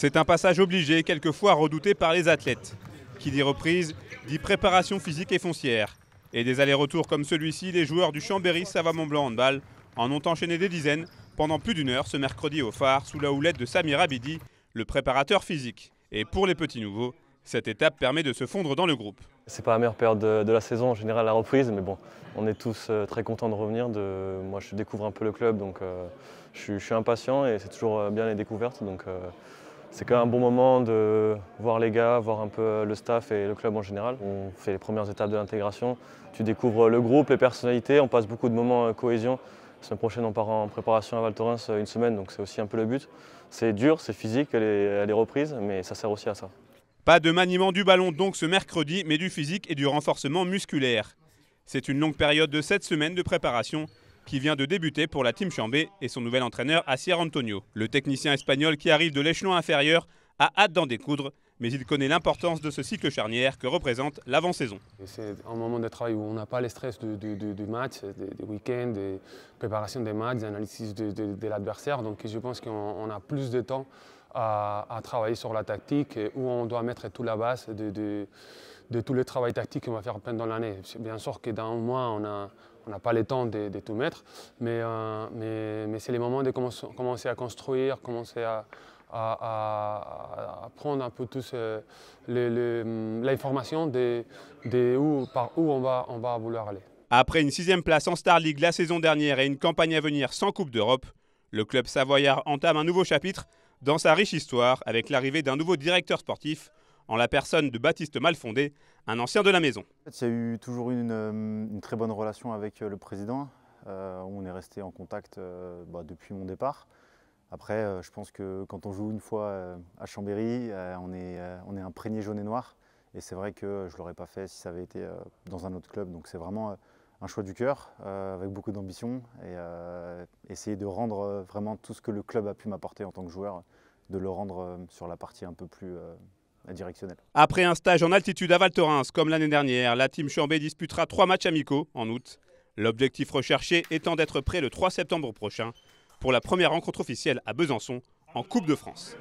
C'est un passage obligé, quelquefois redouté par les athlètes. Qui dit reprise, dit préparation physique et foncière. Et des allers-retours comme celui-ci, les joueurs du Chambéry Savamont Blanc Handball en ont enchaîné des dizaines pendant plus d'une heure ce mercredi au phare sous la houlette de Samir Abidi, le préparateur physique. Et pour les petits nouveaux, cette étape permet de se fondre dans le groupe. C'est pas la meilleure période de, la saison en général la reprise, mais bon, on est tous euh, très contents de revenir. moi, je découvre un peu le club, donc euh, je, suis impatient et c'est toujours euh, bien les découvertes, donc c'est quand même un bon moment de voir les gars, voir un peu le staff et le club en général. On fait les premières étapes de l'intégration. Tu découvres le groupe, les personnalités, on passe beaucoup de moments en euh, cohésion. La semaine prochaine, on part en préparation à Val Thorens euh, une semaine, donc c'est aussi un peu le but. C'est dur, c'est physique, elle est reprise, mais ça sert aussi à ça. Pas de maniement du ballon donc ce mercredi, mais du physique et du renforcement musculaire. C'est une longue période de 7 semaines de préparation qui vient de débuter pour la team Chambé et son nouvel entraîneur Sierra Antonio. Le technicien espagnol qui arrive de l'échelon inférieur a hâte d'en découdre, mais il connaît l'importance de ce cycle charnière que représente l'avant-saison. C'est un moment de travail où on n'a pas les stress du, du match, des week-ends, de préparation des matchs, des de, de, de l'adversaire, donc je pense qu'on a plus de temps à, travailler sur la tactique, où on doit mettre toute la base de, de, de tout le travail tactique qu'on va faire pendant l'année. Bien sûr que dans un mois, on a, on n'a pas le temps de, tout mettre, mais, euh, c'est les moments de commencer, à construire, commencer à, prendre un peu tous euh, hum, l'information de, par où on va, on va vouloir aller. Après une sixième place en Star League la saison dernière et une campagne à venir sans Coupe d'Europe, le club savoyard entame un nouveau chapitre dans sa riche histoire avec l'arrivée d'un nouveau directeur sportif, en la personne de Baptiste Malfondé, un ancien de la maison. Il y a eu toujours une, euh, très bonne relation avec euh, le président. Euh, on est resté en contact bah, depuis mon départ. Après, je pense que quand on joue une fois à Chambéry, on est, on est imprégné jaune et noir. Et c'est vrai que je ne l'aurais pas fait si ça avait été dans un autre club. Donc c'est vraiment un choix du cœur, avec beaucoup d'ambition, et essayer de rendre vraiment tout ce que le club a pu m'apporter en tant que joueur, de le rendre sur la partie un peu plus après un stage en altitude à Val Thorens, comme l'année dernière, la team Chambé disputera trois matchs amicaux en août. L'objectif recherché étant d'être prêt le 3 septembre prochain pour la première rencontre officielle à Besançon en Coupe de France.